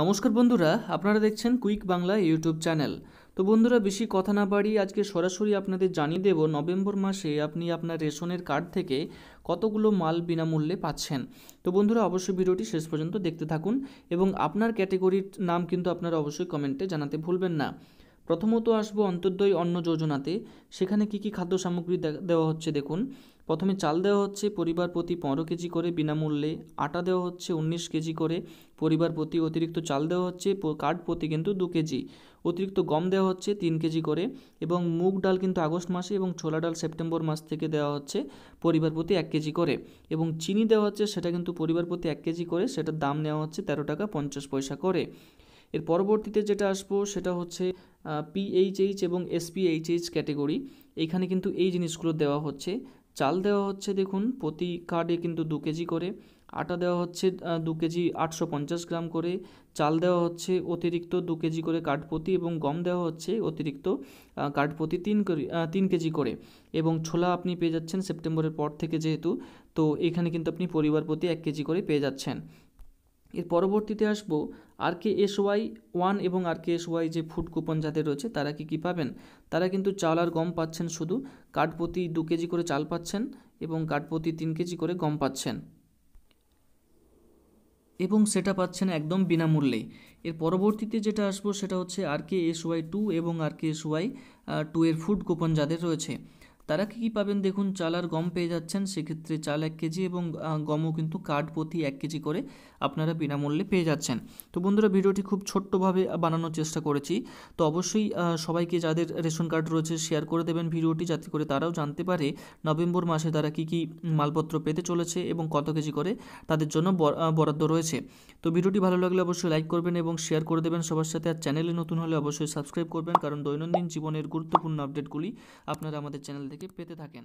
নমস্কার বন্ধুরা আপনারা দেখছেন কুইক বাংলা ইউটিউব চ্যানেল তো বন্ধুরা বেশি কথা না বাড়িয়ে আজকে সরাসরি আপনাদের জানিয়ে দেব নভেম্বর মাসে আপনি আপনার রেশনের কার্ড থেকে কতগুলো মাল বিনামূল্যে পাচ্ছেন তো বন্ধুরা অবশ্যই ভিডিওটি শেষ পর্যন্ত দেখতে থাকুন এবং আপনার ক্যাটেগরির নাম কিন্তু আপনারা অবশ্যই কমেন্টে জানাতে ভুলবেন না প্রথমত আসবো অন্তর্দয় অন্ন যোজনাতে সেখানে কি কি খাদ্য সামগ্রী দেওয়া হচ্ছে দেখুন প্রথমে চাল দেওয়া হচ্ছে পরিবার প্রতি পনেরো কেজি করে বিনামূল্যে আটা দেওয়া হচ্ছে উনিশ কেজি করে পরিবার প্রতি অতিরিক্ত চাল দেওয়া হচ্ছে কাঠ প্রতি কিন্তু দু কেজি অতিরিক্ত গম দেওয়া হচ্ছে তিন কেজি করে এবং মুগ ডাল কিন্তু আগস্ট মাসে এবং ছোলা ডাল সেপ্টেম্বর মাস থেকে দেওয়া হচ্ছে পরিবার প্রতি এক কেজি করে এবং চিনি দেওয়া হচ্ছে সেটা কিন্তু পরিবার প্রতি এক কেজি করে সেটার দাম নেওয়া হচ্ছে তেরো টাকা পঞ্চাশ পয়সা করে এর পরবর্তীতে যেটা আসবো সেটা হচ্ছে পিএইচএইচ এবং এসপিএইচএইচ ক্যাটেগরি এখানে কিন্তু এই জিনিসগুলো দেওয়া হচ্ছে চাল দেওয়া হচ্ছে দেখুন প্রতি কার্ডে কিন্তু দু কেজি করে আটা দেওয়া হচ্ছে দু কেজি আটশো পঞ্চাশ গ্রাম করে চাল দেওয়া হচ্ছে অতিরিক্ত দু কেজি করে প্রতি এবং গম দেওয়া হচ্ছে অতিরিক্ত প্রতি তিন তিন কেজি করে এবং ছোলা আপনি পেয়ে যাচ্ছেন সেপ্টেম্বরের পর থেকে যেহেতু তো এখানে কিন্তু আপনি পরিবার প্রতি এক কেজি করে পেয়ে যাচ্ছেন এর পরবর্তীতে আসবো R K S Y one এবং আর কে এস ওয়াই যে ফুড কুপন যাদের রয়েছে তারা কি কী পাবেন তারা কিন্তু চাল আর গম পাচ্ছেন শুধু কাঠ প্রতি দু কেজি করে চাল পাচ্ছেন এবং কাঠ প্রতি তিন কেজি করে গম পাচ্ছেন এবং সেটা পাচ্ছেন একদম বিনামূল্যে এর পরবর্তীতে যেটা আসবো সেটা হচ্ছে R K S Y two এবং R K S Y two এর ফুড কুপন যাদের রয়েছে তারা কী কী পাবেন দেখুন চাল আর গম পেয়ে যাচ্ছেন সেক্ষেত্রে চাল এক কেজি এবং গমও কিন্তু কার্ড প্রতি এক কেজি করে আপনারা বিনামূল্যে পেয়ে যাচ্ছেন তো বন্ধুরা ভিডিওটি খুব ছোট্টভাবে বানানোর চেষ্টা করেছি তো অবশ্যই সবাইকে যাদের রেশন কার্ড রয়েছে শেয়ার করে দেবেন ভিডিওটি যাতে করে তারাও জানতে পারে নভেম্বর মাসে তারা কী কী মালপত্র পেতে চলেছে এবং কত কেজি করে তাদের জন্য বরাদ্দ রয়েছে তো ভিডিওটি ভালো লাগলে অবশ্যই লাইক করবেন এবং শেয়ার করে দেবেন সবার সাথে আর চ্যানেলে নতুন হলে অবশ্যই সাবস্ক্রাইব করবেন কারণ দৈনন্দিন জীবনের গুরুত্বপূর্ণ আপডেটগুলি আপনারা আমাদের চ্যানেল দেখে পেতে থাকেন